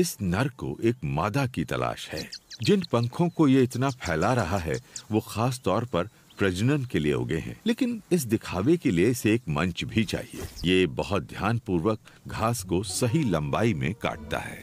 इस नर को एक मादा की तलाश है जिन पंखों को ये इतना फैला रहा है वो खास तौर पर प्रजनन के लिए उगे हैं लेकिन इस दिखावे के लिए इसे एक मंच भी चाहिए ये बहुत ध्यान पूर्वक घास को सही लंबाई में काटता है